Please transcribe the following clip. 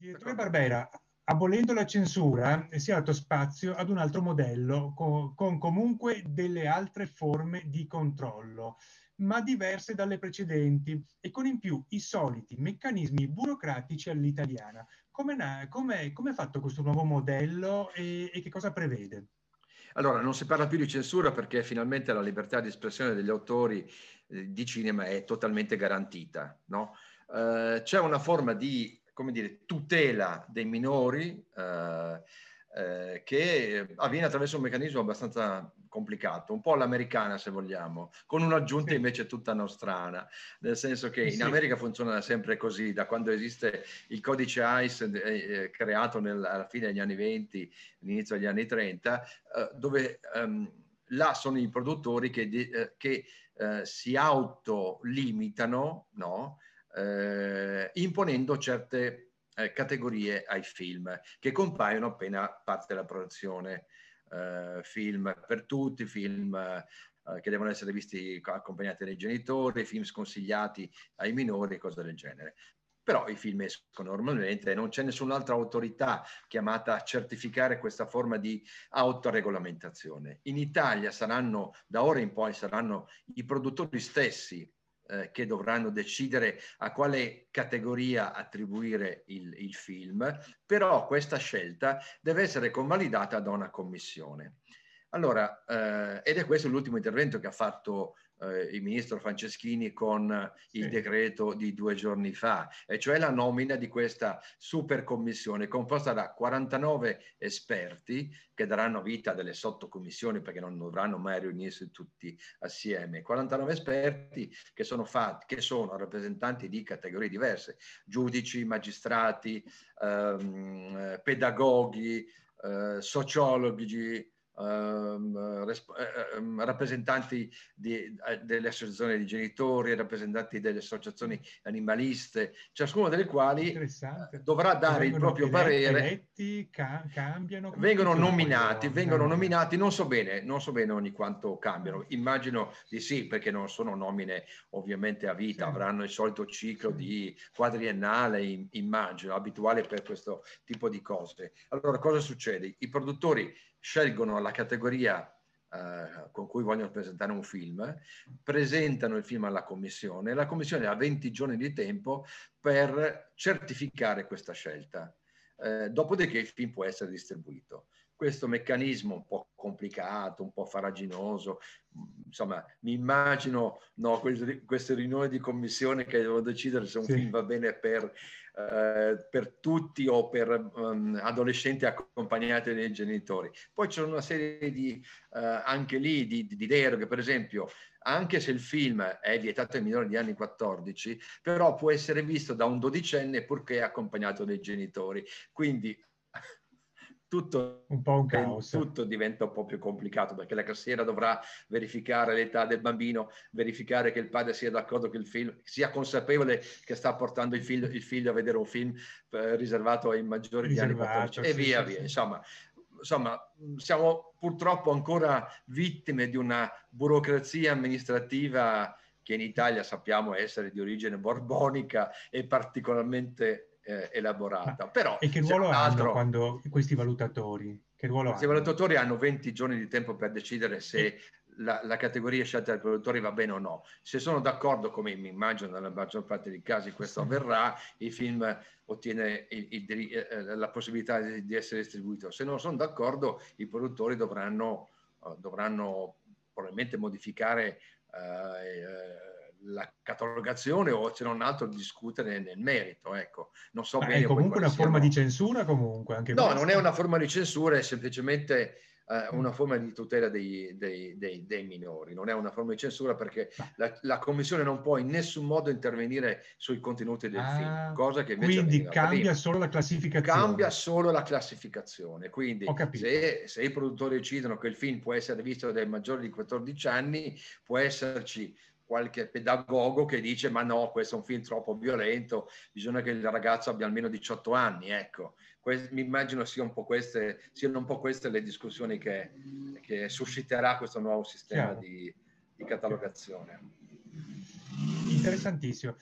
Direttore Barbera, abolendo la censura eh, si è dato spazio ad un altro modello co con comunque delle altre forme di controllo, ma diverse dalle precedenti e con in più i soliti meccanismi burocratici all'italiana. Come, come, come è fatto questo nuovo modello e, e che cosa prevede? Allora, non si parla più di censura perché finalmente la libertà di espressione degli autori eh, di cinema è totalmente garantita. No? Eh, c'è una forma di come dire, tutela dei minori eh, eh, che avviene attraverso un meccanismo abbastanza complicato, un po' all'americana se vogliamo, con un'aggiunta invece tutta nostrana, nel senso che in America funziona sempre così, da quando esiste il codice ICE eh, eh creato nel, alla fine degli anni 20, all'inizio degli anni 30, eh, dove ehm, là sono i produttori che, eh, che si autolimitano, no? eh, imponendo certe eh, categorie ai film che compaiono appena parte la produzione. Eh, film per tutti, film eh, che devono essere visti accompagnati dai genitori, film sconsigliati ai minori, cose del genere però i film escono normalmente e non c'è nessun'altra autorità chiamata a certificare questa forma di autoregolamentazione. In Italia saranno, da ora in poi, saranno i produttori stessi eh, che dovranno decidere a quale categoria attribuire il, il film, però questa scelta deve essere convalidata da una commissione. Allora, eh, ed è questo l'ultimo intervento che ha fatto eh, il ministro Franceschini con sì. il decreto di due giorni fa, e cioè la nomina di questa supercommissione composta da 49 esperti che daranno vita a delle sottocommissioni perché non dovranno mai riunirsi tutti assieme. 49 esperti che sono, fatti, che sono rappresentanti di categorie diverse, giudici, magistrati, ehm, eh, pedagoghi, eh, sociologi, ehm, resp- eh, ehm, rappresentanti di, eh, delle associazioni di genitori, rappresentanti delle associazioni animaliste, ciascuna delle quali eh, dovrà dare il proprio parere. Eletti, ca- cambiano, vengono nominati, vengono nominati, non so bene, non so bene ogni quanto cambiano, mm. immagino di sì, perché non sono nomine ovviamente a vita, sì. avranno il solito ciclo sì. di quadriennale, immagino, abituale per questo tipo di cose. Allora, cosa succede? I produttori scelgono la categoria eh, con cui vogliono presentare un film, presentano il film alla commissione e la commissione ha 20 giorni di tempo per certificare questa scelta. Eh, dopodiché il film può essere distribuito questo meccanismo un po' complicato, un po' faraginoso, insomma mi immagino no, queste riunioni di commissione che devono decidere se un sì. film va bene per, eh, per tutti o per um, adolescenti accompagnati dai genitori. Poi c'è una serie di, eh, anche lì, di, di deroghe, per esempio, anche se il film è vietato ai minori di anni 14, però può essere visto da un dodicenne purché accompagnato dai genitori. Quindi tutto, un po' un caos. tutto diventa un po' più complicato perché la cassiera dovrà verificare l'età del bambino, verificare che il padre sia d'accordo che il film sia consapevole che sta portando il figlio, il figlio a vedere un film eh, riservato ai maggiori di anni 14 e via sì, via. Sì. Insomma, insomma, siamo purtroppo ancora vittime di una burocrazia amministrativa che in Italia sappiamo essere di origine borbonica e particolarmente eh, elaborata. Però, e che ruolo hanno quando questi valutatori? Che ruolo questi hanno? valutatori hanno 20 giorni di tempo per decidere se e... la, la, categoria scelta dai produttori va bene o no. Se sono d'accordo, come mi immagino nella maggior parte dei casi questo sì. avverrà, il film ottiene il, il, eh, eh, la possibilità di, di, essere distribuito. Se non sono d'accordo, i produttori dovranno, eh, dovranno probabilmente modificare eh, la catalogazione o se non altro discutere nel merito. Ecco. Non so bene, è comunque una forma di censura comunque? Anche no, questa. non è una forma di censura, è semplicemente eh, una mm. forma di tutela dei, dei, dei, dei, minori. Non è una forma di censura perché la, la, Commissione non può in nessun modo intervenire sui contenuti del ah, film, cosa che invece... Quindi cambia prima. solo la classificazione. Cambia solo la classificazione. Quindi se, se i produttori decidono che il film può essere visto dai maggiori di 14 anni, può esserci qualche pedagogo che dice ma no, questo è un film troppo violento, bisogna che il ragazzo abbia almeno 18 anni, ecco. Que- mi immagino siano un, po queste, siano un po' queste le discussioni che, che susciterà questo nuovo sistema di, di catalogazione. Interessantissimo.